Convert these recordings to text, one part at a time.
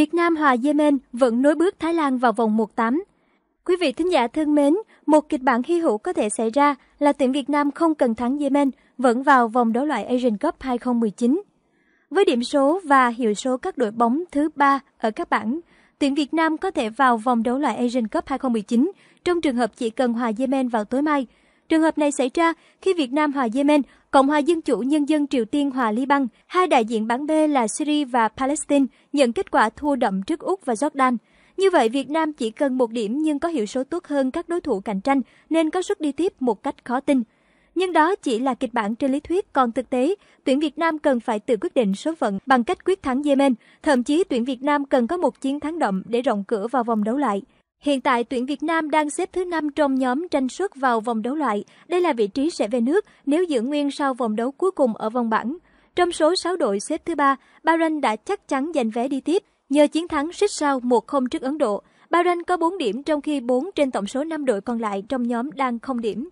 Việt Nam hòa Yemen vẫn nối bước Thái Lan vào vòng 1-8. Quý vị thính giả thân mến, một kịch bản hy hữu có thể xảy ra là tuyển Việt Nam không cần thắng Yemen, vẫn vào vòng đấu loại Asian Cup 2019. Với điểm số và hiệu số các đội bóng thứ ba ở các bảng, tuyển Việt Nam có thể vào vòng đấu loại Asian Cup 2019 trong trường hợp chỉ cần hòa Yemen vào tối mai. Trường hợp này xảy ra khi Việt Nam hòa Yemen Cộng hòa Dân chủ Nhân dân Triều Tiên hòa Liban, hai đại diện bán B là Syria và Palestine nhận kết quả thua đậm trước Úc và Jordan. Như vậy, Việt Nam chỉ cần một điểm nhưng có hiệu số tốt hơn các đối thủ cạnh tranh nên có suất đi tiếp một cách khó tin. Nhưng đó chỉ là kịch bản trên lý thuyết, còn thực tế, tuyển Việt Nam cần phải tự quyết định số phận bằng cách quyết thắng Yemen. Thậm chí tuyển Việt Nam cần có một chiến thắng đậm để rộng cửa vào vòng đấu lại. Hiện tại tuyển Việt Nam đang xếp thứ 5 trong nhóm tranh suất vào vòng đấu loại. Đây là vị trí sẽ về nước nếu giữ nguyên sau vòng đấu cuối cùng ở vòng bảng. Trong số 6 đội xếp thứ 3, Bahrain đã chắc chắn giành vé đi tiếp nhờ chiến thắng xích sao 1-0 trước Ấn Độ. Bahrain có 4 điểm trong khi 4 trên tổng số 5 đội còn lại trong nhóm đang không điểm.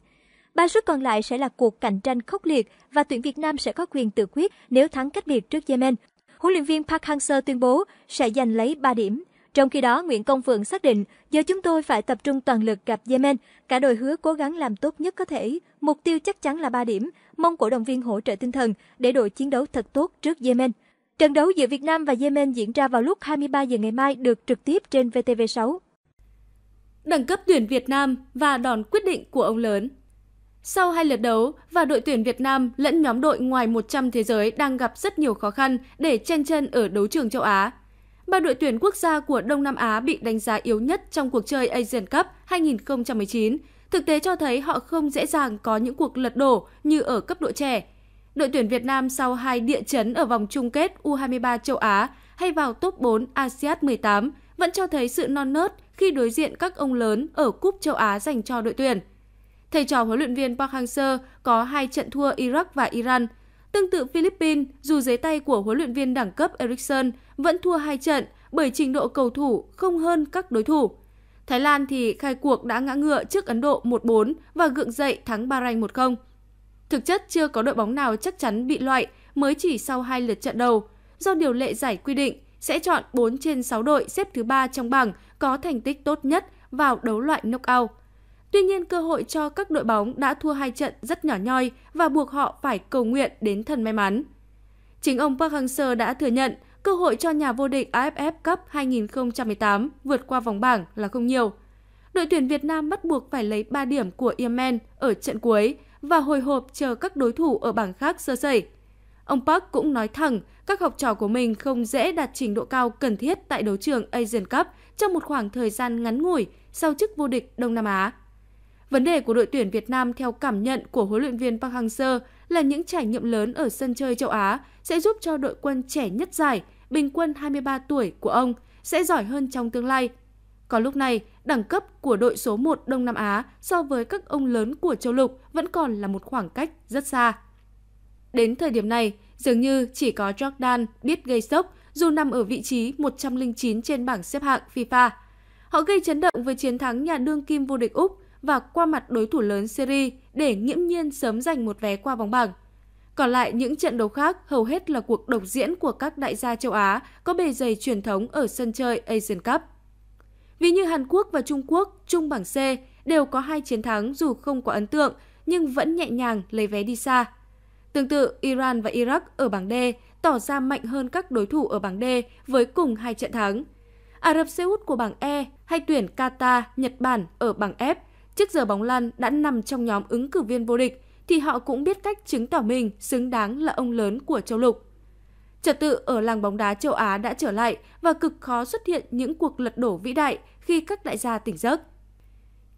Ba suất còn lại sẽ là cuộc cạnh tranh khốc liệt và tuyển Việt Nam sẽ có quyền tự quyết nếu thắng cách biệt trước Yemen. Huấn luyện viên Park Hang-seo tuyên bố sẽ giành lấy 3 điểm. Trong khi đó, Nguyễn Công Phượng xác định, giờ chúng tôi phải tập trung toàn lực gặp Yemen. Cả đội hứa cố gắng làm tốt nhất có thể. Mục tiêu chắc chắn là 3 điểm. Mong cổ động viên hỗ trợ tinh thần để đội chiến đấu thật tốt trước Yemen. Trận đấu giữa Việt Nam và Yemen diễn ra vào lúc 23 giờ ngày mai được trực tiếp trên VTV6. Đẳng cấp tuyển Việt Nam và đòn quyết định của ông lớn sau hai lượt đấu và đội tuyển Việt Nam lẫn nhóm đội ngoài 100 thế giới đang gặp rất nhiều khó khăn để chen chân ở đấu trường châu Á ba đội tuyển quốc gia của Đông Nam Á bị đánh giá yếu nhất trong cuộc chơi Asian Cup 2019. Thực tế cho thấy họ không dễ dàng có những cuộc lật đổ như ở cấp độ trẻ. Đội tuyển Việt Nam sau hai địa chấn ở vòng chung kết U23 châu Á hay vào top 4 ASEAN 18 vẫn cho thấy sự non nớt khi đối diện các ông lớn ở cúp châu Á dành cho đội tuyển. Thầy trò huấn luyện viên Park Hang-seo có hai trận thua Iraq và Iran – Tương tự Philippines, dù dưới tay của huấn luyện viên đẳng cấp Ericsson vẫn thua hai trận bởi trình độ cầu thủ không hơn các đối thủ. Thái Lan thì khai cuộc đã ngã ngựa trước Ấn Độ 1-4 và gượng dậy thắng Bahrain 1-0. Thực chất chưa có đội bóng nào chắc chắn bị loại mới chỉ sau hai lượt trận đầu, do điều lệ giải quy định sẽ chọn 4 trên 6 đội xếp thứ ba trong bảng có thành tích tốt nhất vào đấu loại knockout. Tuy nhiên cơ hội cho các đội bóng đã thua hai trận rất nhỏ nhoi và buộc họ phải cầu nguyện đến thần may mắn. Chính ông Park Hang-seo đã thừa nhận cơ hội cho nhà vô địch AFF Cup 2018 vượt qua vòng bảng là không nhiều. Đội tuyển Việt Nam bắt buộc phải lấy 3 điểm của Yemen ở trận cuối và hồi hộp chờ các đối thủ ở bảng khác sơ sẩy. Ông Park cũng nói thẳng các học trò của mình không dễ đạt trình độ cao cần thiết tại đấu trường Asian Cup trong một khoảng thời gian ngắn ngủi sau chức vô địch Đông Nam Á. Vấn đề của đội tuyển Việt Nam theo cảm nhận của huấn luyện viên Park Hang-seo là những trải nghiệm lớn ở sân chơi châu Á sẽ giúp cho đội quân trẻ nhất giải, bình quân 23 tuổi của ông sẽ giỏi hơn trong tương lai. Còn lúc này, đẳng cấp của đội số 1 Đông Nam Á so với các ông lớn của châu lục vẫn còn là một khoảng cách rất xa. Đến thời điểm này, dường như chỉ có Jordan biết gây sốc dù nằm ở vị trí 109 trên bảng xếp hạng FIFA. Họ gây chấn động với chiến thắng nhà đương kim vô địch Úc và qua mặt đối thủ lớn Syria để nghiễm nhiên sớm giành một vé qua vòng bảng. Còn lại những trận đấu khác hầu hết là cuộc độc diễn của các đại gia châu Á có bề dày truyền thống ở sân chơi Asian Cup. Vì như Hàn Quốc và Trung Quốc, chung bảng C đều có hai chiến thắng dù không quá ấn tượng nhưng vẫn nhẹ nhàng lấy vé đi xa. Tương tự, Iran và Iraq ở bảng D tỏ ra mạnh hơn các đối thủ ở bảng D với cùng hai trận thắng. Ả Rập Xê Út của bảng E hay tuyển Qatar, Nhật Bản ở bảng F Trước giờ bóng lăn đã nằm trong nhóm ứng cử viên vô địch thì họ cũng biết cách chứng tỏ mình xứng đáng là ông lớn của châu lục. Trật tự ở làng bóng đá châu Á đã trở lại và cực khó xuất hiện những cuộc lật đổ vĩ đại khi các đại gia tỉnh giấc.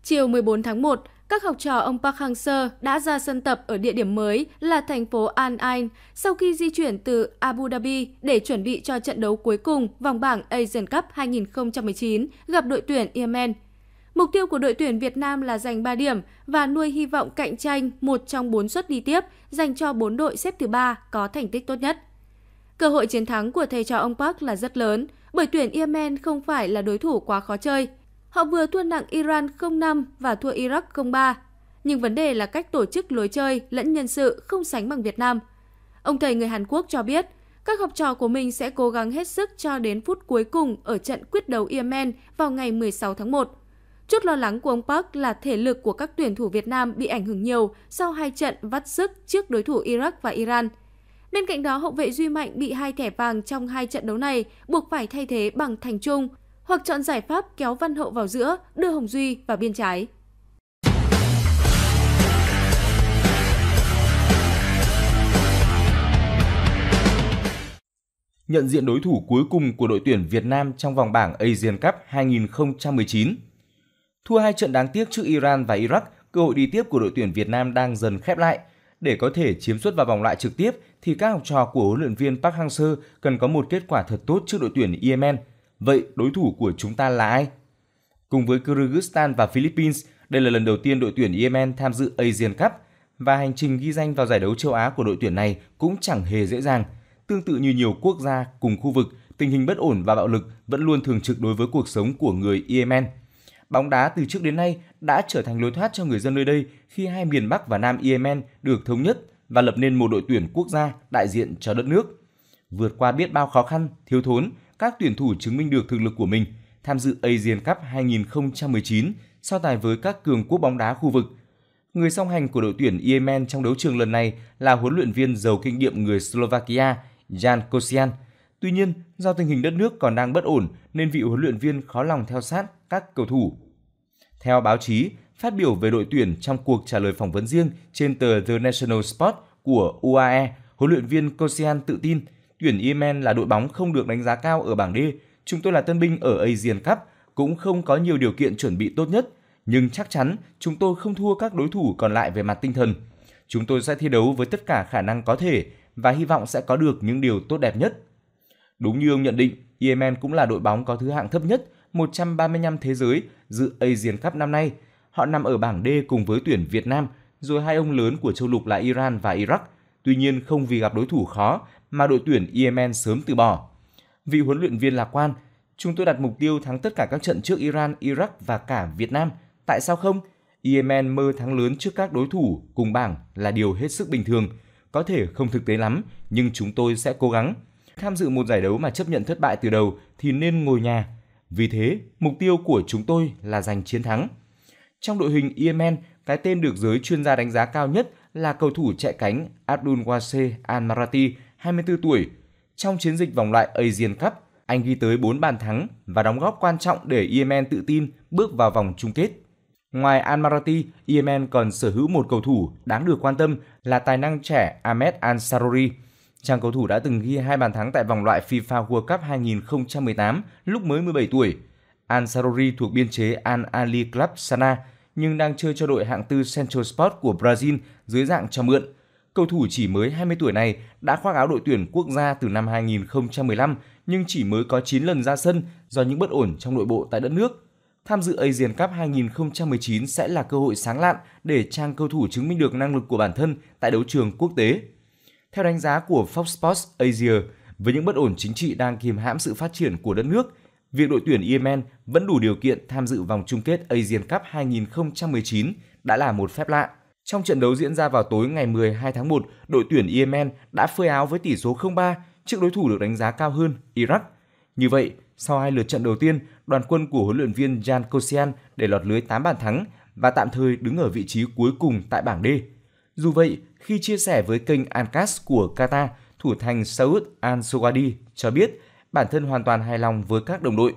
Chiều 14 tháng 1, các học trò ông Park Hang-seo đã ra sân tập ở địa điểm mới là thành phố Al Ain sau khi di chuyển từ Abu Dhabi để chuẩn bị cho trận đấu cuối cùng vòng bảng Asian Cup 2019 gặp đội tuyển Yemen – Mục tiêu của đội tuyển Việt Nam là giành 3 điểm và nuôi hy vọng cạnh tranh một trong 4 suất đi tiếp dành cho 4 đội xếp thứ 3 có thành tích tốt nhất. Cơ hội chiến thắng của thầy trò ông Park là rất lớn bởi tuyển Yemen không phải là đối thủ quá khó chơi. Họ vừa thua nặng Iran 0-5 và thua Iraq 0-3. Nhưng vấn đề là cách tổ chức lối chơi lẫn nhân sự không sánh bằng Việt Nam. Ông thầy người Hàn Quốc cho biết, các học trò của mình sẽ cố gắng hết sức cho đến phút cuối cùng ở trận quyết đấu Yemen vào ngày 16 tháng 1 Chút lo lắng của ông Park là thể lực của các tuyển thủ Việt Nam bị ảnh hưởng nhiều sau hai trận vắt sức trước đối thủ Iraq và Iran. Bên cạnh đó, hậu vệ Duy Mạnh bị hai thẻ vàng trong hai trận đấu này buộc phải thay thế bằng Thành Trung hoặc chọn giải pháp kéo Văn Hậu vào giữa, đưa Hồng Duy vào biên trái. Nhận diện đối thủ cuối cùng của đội tuyển Việt Nam trong vòng bảng Asian Cup 2019 Thua hai trận đáng tiếc trước Iran và Iraq, cơ hội đi tiếp của đội tuyển Việt Nam đang dần khép lại. Để có thể chiếm suất vào vòng loại trực tiếp thì các học trò của huấn luyện viên Park Hang-seo cần có một kết quả thật tốt trước đội tuyển Yemen. Vậy đối thủ của chúng ta là ai? Cùng với Kyrgyzstan và Philippines, đây là lần đầu tiên đội tuyển Yemen tham dự Asian Cup và hành trình ghi danh vào giải đấu châu Á của đội tuyển này cũng chẳng hề dễ dàng. Tương tự như nhiều quốc gia cùng khu vực, tình hình bất ổn và bạo lực vẫn luôn thường trực đối với cuộc sống của người Yemen – bóng đá từ trước đến nay đã trở thành lối thoát cho người dân nơi đây khi hai miền Bắc và Nam Yemen được thống nhất và lập nên một đội tuyển quốc gia đại diện cho đất nước. Vượt qua biết bao khó khăn, thiếu thốn, các tuyển thủ chứng minh được thực lực của mình, tham dự Asian Cup 2019 so tài với các cường quốc bóng đá khu vực. Người song hành của đội tuyển Yemen trong đấu trường lần này là huấn luyện viên giàu kinh nghiệm người Slovakia Jan Kosian – Tuy nhiên, do tình hình đất nước còn đang bất ổn nên vị huấn luyện viên khó lòng theo sát các cầu thủ. Theo báo chí, phát biểu về đội tuyển trong cuộc trả lời phỏng vấn riêng trên tờ The National Sport của UAE, huấn luyện viên Kosian tự tin tuyển Yemen là đội bóng không được đánh giá cao ở bảng D. Chúng tôi là tân binh ở Asian Cup, cũng không có nhiều điều kiện chuẩn bị tốt nhất, nhưng chắc chắn chúng tôi không thua các đối thủ còn lại về mặt tinh thần. Chúng tôi sẽ thi đấu với tất cả khả năng có thể và hy vọng sẽ có được những điều tốt đẹp nhất. Đúng như ông nhận định, Yemen cũng là đội bóng có thứ hạng thấp nhất 135 thế giới dự Asian Cup năm nay. Họ nằm ở bảng D cùng với tuyển Việt Nam, rồi hai ông lớn của châu lục là Iran và Iraq. Tuy nhiên không vì gặp đối thủ khó mà đội tuyển Yemen sớm từ bỏ. Vị huấn luyện viên lạc quan, chúng tôi đặt mục tiêu thắng tất cả các trận trước Iran, Iraq và cả Việt Nam. Tại sao không? Yemen mơ thắng lớn trước các đối thủ cùng bảng là điều hết sức bình thường, có thể không thực tế lắm, nhưng chúng tôi sẽ cố gắng tham dự một giải đấu mà chấp nhận thất bại từ đầu thì nên ngồi nhà. Vì thế, mục tiêu của chúng tôi là giành chiến thắng. Trong đội hình Yemen, cái tên được giới chuyên gia đánh giá cao nhất là cầu thủ chạy cánh Abdul Wase Al-Marati, 24 tuổi. Trong chiến dịch vòng loại Asian Cup, anh ghi tới 4 bàn thắng và đóng góp quan trọng để Yemen tự tin bước vào vòng chung kết. Ngoài Al-Marati, Yemen còn sở hữu một cầu thủ đáng được quan tâm là tài năng trẻ Ahmed Ansarori, Chàng cầu thủ đã từng ghi hai bàn thắng tại vòng loại FIFA World Cup 2018 lúc mới 17 tuổi. Al Sarori thuộc biên chế Al Ali Club Sana nhưng đang chơi cho đội hạng tư Central Sport của Brazil dưới dạng cho mượn. Cầu thủ chỉ mới 20 tuổi này đã khoác áo đội tuyển quốc gia từ năm 2015 nhưng chỉ mới có 9 lần ra sân do những bất ổn trong nội bộ tại đất nước. Tham dự Asian Cup 2019 sẽ là cơ hội sáng lạn để trang cầu thủ chứng minh được năng lực của bản thân tại đấu trường quốc tế. Theo đánh giá của Fox Sports Asia, với những bất ổn chính trị đang kiềm hãm sự phát triển của đất nước, việc đội tuyển Yemen vẫn đủ điều kiện tham dự vòng chung kết Asian Cup 2019 đã là một phép lạ. Trong trận đấu diễn ra vào tối ngày 12 tháng 1, đội tuyển Yemen đã phơi áo với tỷ số 0-3 trước đối thủ được đánh giá cao hơn, Iraq. Như vậy, sau hai lượt trận đầu tiên, đoàn quân của huấn luyện viên Jan Kosian để lọt lưới 8 bàn thắng và tạm thời đứng ở vị trí cuối cùng tại bảng D. Dù vậy, khi chia sẻ với kênh Ancas của Qatar, thủ thành Saud al suwaidi cho biết bản thân hoàn toàn hài lòng với các đồng đội.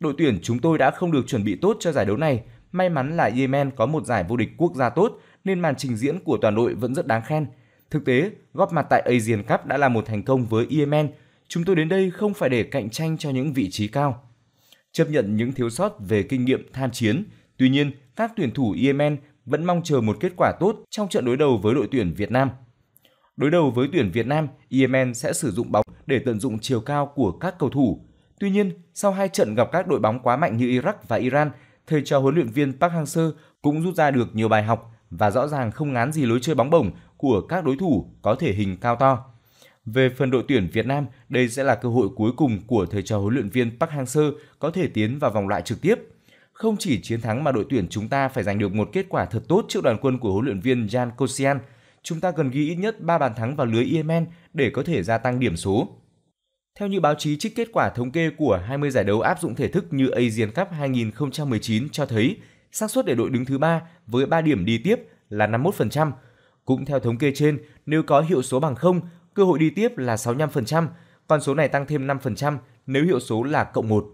Đội tuyển chúng tôi đã không được chuẩn bị tốt cho giải đấu này. May mắn là Yemen có một giải vô địch quốc gia tốt nên màn trình diễn của toàn đội vẫn rất đáng khen. Thực tế, góp mặt tại Asian Cup đã là một thành công với Yemen. Chúng tôi đến đây không phải để cạnh tranh cho những vị trí cao. Chấp nhận những thiếu sót về kinh nghiệm tham chiến, tuy nhiên các tuyển thủ Yemen vẫn mong chờ một kết quả tốt trong trận đối đầu với đội tuyển Việt Nam. Đối đầu với tuyển Việt Nam, Yemen sẽ sử dụng bóng để tận dụng chiều cao của các cầu thủ. Tuy nhiên, sau hai trận gặp các đội bóng quá mạnh như Iraq và Iran, thầy trò huấn luyện viên Park Hang-seo cũng rút ra được nhiều bài học và rõ ràng không ngán gì lối chơi bóng bổng của các đối thủ có thể hình cao to. Về phần đội tuyển Việt Nam, đây sẽ là cơ hội cuối cùng của thầy trò huấn luyện viên Park Hang-seo có thể tiến vào vòng loại trực tiếp – không chỉ chiến thắng mà đội tuyển chúng ta phải giành được một kết quả thật tốt trước đoàn quân của huấn luyện viên Jan Kosian. Chúng ta cần ghi ít nhất 3 bàn thắng vào lưới Yemen để có thể gia tăng điểm số. Theo như báo chí trích kết quả thống kê của 20 giải đấu áp dụng thể thức như Asian Cup 2019 cho thấy, xác suất để đội đứng thứ 3 với 3 điểm đi tiếp là 51%. Cũng theo thống kê trên, nếu có hiệu số bằng 0, cơ hội đi tiếp là 65%, con số này tăng thêm 5% nếu hiệu số là cộng 1.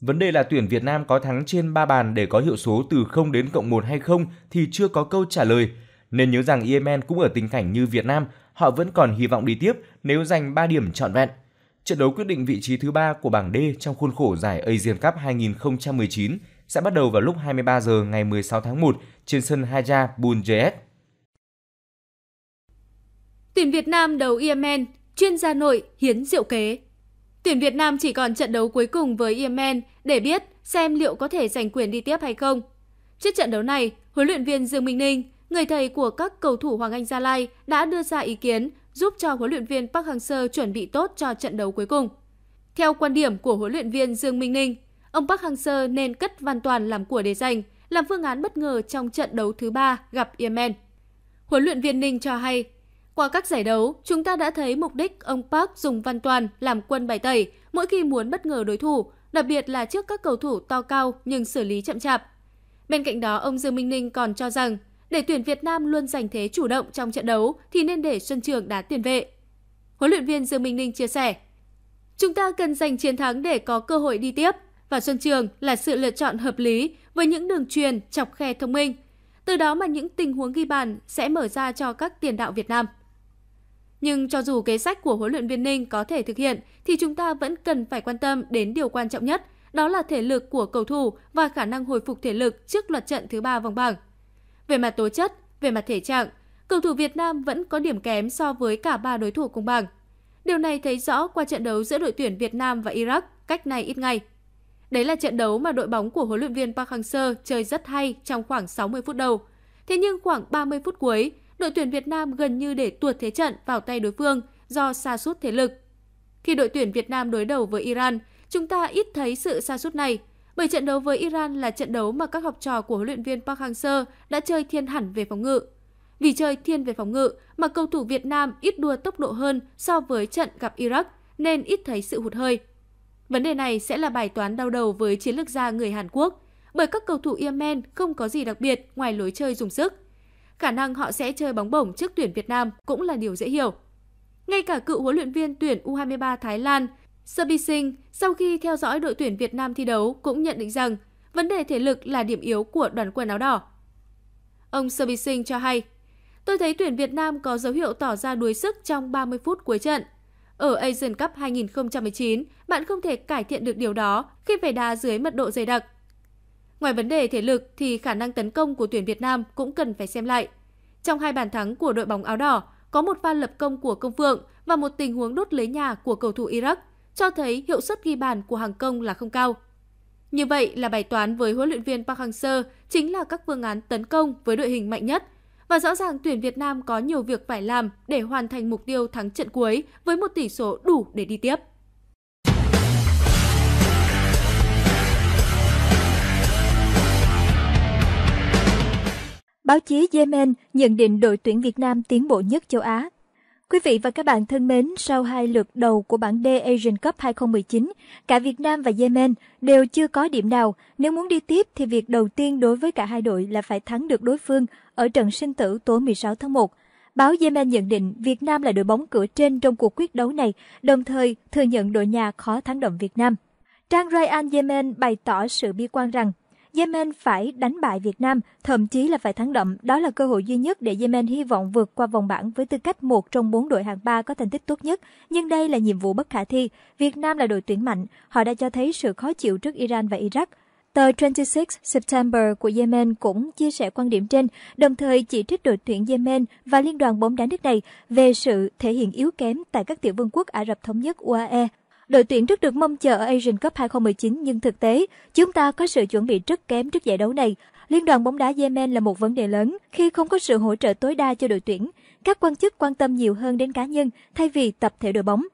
Vấn đề là tuyển Việt Nam có thắng trên 3 bàn để có hiệu số từ 0 đến cộng 1 hay không thì chưa có câu trả lời. Nên nhớ rằng Yemen cũng ở tình cảnh như Việt Nam, họ vẫn còn hy vọng đi tiếp nếu giành 3 điểm trọn vẹn. Trận đấu quyết định vị trí thứ 3 của bảng D trong khuôn khổ giải Asian Cup 2019 sẽ bắt đầu vào lúc 23 giờ ngày 16 tháng 1 trên sân Haja Bunjayet. Tuyển Việt Nam đấu Yemen, chuyên gia nội Hiến Diệu Kế Tuyển Việt Nam chỉ còn trận đấu cuối cùng với Yemen để biết xem liệu có thể giành quyền đi tiếp hay không. Trước trận đấu này, huấn luyện viên Dương Minh Ninh, người thầy của các cầu thủ Hoàng Anh Gia Lai đã đưa ra ý kiến giúp cho huấn luyện viên Park Hang-seo chuẩn bị tốt cho trận đấu cuối cùng. Theo quan điểm của huấn luyện viên Dương Minh Ninh, ông Park Hang-seo nên cất Văn Toàn làm của để giành, làm phương án bất ngờ trong trận đấu thứ ba gặp Yemen. Huấn luyện viên Ninh cho hay qua các giải đấu, chúng ta đã thấy mục đích ông Park dùng Văn Toàn làm quân bài tẩy mỗi khi muốn bất ngờ đối thủ, đặc biệt là trước các cầu thủ to cao nhưng xử lý chậm chạp. Bên cạnh đó, ông Dương Minh Ninh còn cho rằng để tuyển Việt Nam luôn giành thế chủ động trong trận đấu thì nên để Xuân Trường đá tiền vệ. Huấn luyện viên Dương Minh Ninh chia sẻ, Chúng ta cần giành chiến thắng để có cơ hội đi tiếp và Xuân Trường là sự lựa chọn hợp lý với những đường truyền chọc khe thông minh. Từ đó mà những tình huống ghi bàn sẽ mở ra cho các tiền đạo Việt Nam. Nhưng cho dù kế sách của huấn luyện viên Ninh có thể thực hiện, thì chúng ta vẫn cần phải quan tâm đến điều quan trọng nhất, đó là thể lực của cầu thủ và khả năng hồi phục thể lực trước loạt trận thứ ba vòng bảng. Về mặt tố chất, về mặt thể trạng, cầu thủ Việt Nam vẫn có điểm kém so với cả ba đối thủ cùng bảng. Điều này thấy rõ qua trận đấu giữa đội tuyển Việt Nam và Iraq cách này ít ngày. Đấy là trận đấu mà đội bóng của huấn luyện viên Park Hang-seo chơi rất hay trong khoảng 60 phút đầu. Thế nhưng khoảng 30 phút cuối, đội tuyển Việt Nam gần như để tuột thế trận vào tay đối phương do sa sút thế lực. Khi đội tuyển Việt Nam đối đầu với Iran, chúng ta ít thấy sự sa sút này, bởi trận đấu với Iran là trận đấu mà các học trò của huấn luyện viên Park Hang-seo đã chơi thiên hẳn về phòng ngự. Vì chơi thiên về phòng ngự mà cầu thủ Việt Nam ít đua tốc độ hơn so với trận gặp Iraq nên ít thấy sự hụt hơi. Vấn đề này sẽ là bài toán đau đầu với chiến lược gia người Hàn Quốc, bởi các cầu thủ Yemen không có gì đặc biệt ngoài lối chơi dùng sức khả năng họ sẽ chơi bóng bổng trước tuyển Việt Nam cũng là điều dễ hiểu. Ngay cả cựu huấn luyện viên tuyển U23 Thái Lan, Serbi Singh sau khi theo dõi đội tuyển Việt Nam thi đấu cũng nhận định rằng vấn đề thể lực là điểm yếu của đoàn quân áo đỏ. Ông Serbi Singh cho hay, tôi thấy tuyển Việt Nam có dấu hiệu tỏ ra đuối sức trong 30 phút cuối trận. Ở Asian Cup 2019, bạn không thể cải thiện được điều đó khi phải đá dưới mật độ dày đặc Ngoài vấn đề thể lực thì khả năng tấn công của tuyển Việt Nam cũng cần phải xem lại. Trong hai bàn thắng của đội bóng áo đỏ, có một pha lập công của Công Phượng và một tình huống đốt lưới nhà của cầu thủ Iraq, cho thấy hiệu suất ghi bàn của hàng công là không cao. Như vậy là bài toán với huấn luyện viên Park Hang-seo chính là các phương án tấn công với đội hình mạnh nhất. Và rõ ràng tuyển Việt Nam có nhiều việc phải làm để hoàn thành mục tiêu thắng trận cuối với một tỷ số đủ để đi tiếp. Báo chí Yemen nhận định đội tuyển Việt Nam tiến bộ nhất châu Á. Quý vị và các bạn thân mến, sau hai lượt đầu của bảng D Asian Cup 2019, cả Việt Nam và Yemen đều chưa có điểm nào. Nếu muốn đi tiếp thì việc đầu tiên đối với cả hai đội là phải thắng được đối phương ở trận sinh tử tối 16 tháng 1. Báo Yemen nhận định Việt Nam là đội bóng cửa trên trong cuộc quyết đấu này, đồng thời thừa nhận đội nhà khó thắng động Việt Nam. Trang Ryan Yemen bày tỏ sự bi quan rằng Yemen phải đánh bại Việt Nam, thậm chí là phải thắng đậm. Đó là cơ hội duy nhất để Yemen hy vọng vượt qua vòng bảng với tư cách một trong bốn đội hạng ba có thành tích tốt nhất. Nhưng đây là nhiệm vụ bất khả thi. Việt Nam là đội tuyển mạnh, họ đã cho thấy sự khó chịu trước Iran và Iraq. Tờ 26 September của Yemen cũng chia sẻ quan điểm trên, đồng thời chỉ trích đội tuyển Yemen và Liên đoàn bóng đá nước này về sự thể hiện yếu kém tại các tiểu vương quốc Ả Rập Thống nhất UAE Đội tuyển rất được mong chờ ở Asian Cup 2019 nhưng thực tế, chúng ta có sự chuẩn bị rất kém trước giải đấu này. Liên đoàn bóng đá Yemen là một vấn đề lớn khi không có sự hỗ trợ tối đa cho đội tuyển. Các quan chức quan tâm nhiều hơn đến cá nhân thay vì tập thể đội bóng.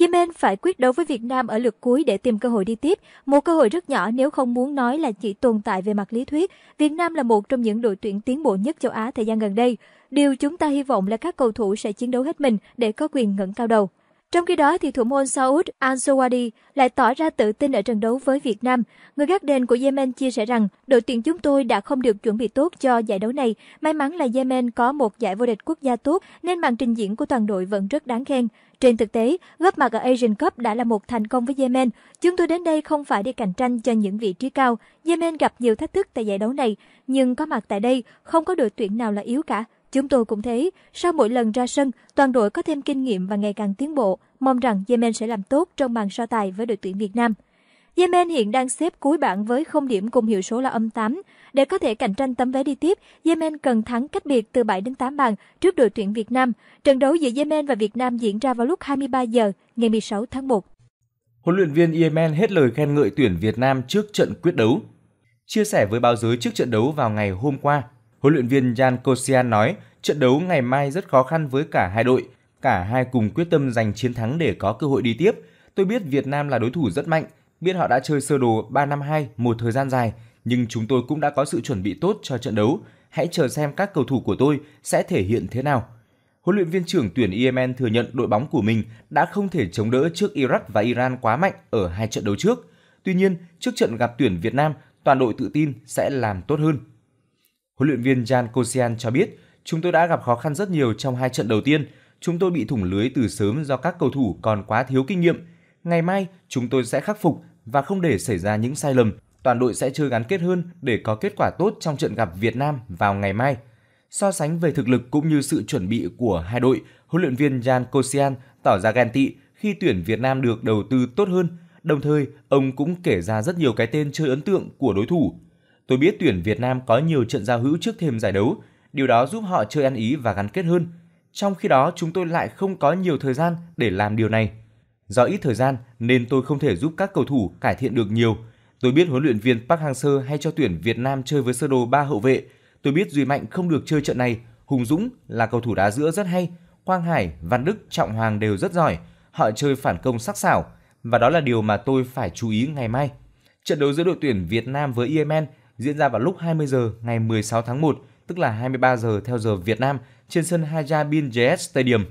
Yemen phải quyết đấu với Việt Nam ở lượt cuối để tìm cơ hội đi tiếp, một cơ hội rất nhỏ nếu không muốn nói là chỉ tồn tại về mặt lý thuyết. Việt Nam là một trong những đội tuyển tiến bộ nhất châu Á thời gian gần đây. Điều chúng ta hy vọng là các cầu thủ sẽ chiến đấu hết mình để có quyền ngẩng cao đầu. Trong khi đó, thì thủ môn Saud Al-Zawadi lại tỏ ra tự tin ở trận đấu với Việt Nam. Người gác đền của Yemen chia sẻ rằng, đội tuyển chúng tôi đã không được chuẩn bị tốt cho giải đấu này. May mắn là Yemen có một giải vô địch quốc gia tốt, nên màn trình diễn của toàn đội vẫn rất đáng khen. Trên thực tế, góp mặt ở Asian Cup đã là một thành công với Yemen. Chúng tôi đến đây không phải để cạnh tranh cho những vị trí cao. Yemen gặp nhiều thách thức tại giải đấu này, nhưng có mặt tại đây không có đội tuyển nào là yếu cả. Chúng tôi cũng thấy, sau mỗi lần ra sân, toàn đội có thêm kinh nghiệm và ngày càng tiến bộ, mong rằng Yemen sẽ làm tốt trong màn so tài với đội tuyển Việt Nam. Yemen hiện đang xếp cuối bảng với không điểm cùng hiệu số là âm 8. Để có thể cạnh tranh tấm vé đi tiếp, Yemen cần thắng cách biệt từ 7 đến 8 bàn trước đội tuyển Việt Nam. Trận đấu giữa Yemen và Việt Nam diễn ra vào lúc 23 giờ ngày 16 tháng 1. Huấn luyện viên Yemen hết lời khen ngợi tuyển Việt Nam trước trận quyết đấu. Chia sẻ với báo giới trước trận đấu vào ngày hôm qua, Huấn luyện viên Jan Kosian nói, trận đấu ngày mai rất khó khăn với cả hai đội. Cả hai cùng quyết tâm giành chiến thắng để có cơ hội đi tiếp. Tôi biết Việt Nam là đối thủ rất mạnh, biết họ đã chơi sơ đồ 3-5-2 một thời gian dài, nhưng chúng tôi cũng đã có sự chuẩn bị tốt cho trận đấu. Hãy chờ xem các cầu thủ của tôi sẽ thể hiện thế nào. Huấn luyện viên trưởng tuyển Yemen thừa nhận đội bóng của mình đã không thể chống đỡ trước Iraq và Iran quá mạnh ở hai trận đấu trước. Tuy nhiên, trước trận gặp tuyển Việt Nam, toàn đội tự tin sẽ làm tốt hơn. Huấn luyện viên Jan Kosian cho biết, chúng tôi đã gặp khó khăn rất nhiều trong hai trận đầu tiên. Chúng tôi bị thủng lưới từ sớm do các cầu thủ còn quá thiếu kinh nghiệm. Ngày mai, chúng tôi sẽ khắc phục và không để xảy ra những sai lầm. Toàn đội sẽ chơi gắn kết hơn để có kết quả tốt trong trận gặp Việt Nam vào ngày mai. So sánh về thực lực cũng như sự chuẩn bị của hai đội, huấn luyện viên Jan Kosian tỏ ra ghen tị khi tuyển Việt Nam được đầu tư tốt hơn. Đồng thời, ông cũng kể ra rất nhiều cái tên chơi ấn tượng của đối thủ Tôi biết tuyển Việt Nam có nhiều trận giao hữu trước thêm giải đấu, điều đó giúp họ chơi ăn ý và gắn kết hơn. Trong khi đó, chúng tôi lại không có nhiều thời gian để làm điều này. Do ít thời gian nên tôi không thể giúp các cầu thủ cải thiện được nhiều. Tôi biết huấn luyện viên Park Hang-seo hay cho tuyển Việt Nam chơi với sơ đồ 3 hậu vệ. Tôi biết Duy Mạnh không được chơi trận này, Hùng Dũng là cầu thủ đá giữa rất hay, Quang Hải, Văn Đức, Trọng Hoàng đều rất giỏi. Họ chơi phản công sắc sảo và đó là điều mà tôi phải chú ý ngày mai. Trận đấu giữa đội tuyển Việt Nam với Yemen diễn ra vào lúc 20 giờ ngày 16 tháng 1, tức là 23 giờ theo giờ Việt Nam trên sân Haja Bin JS Stadium.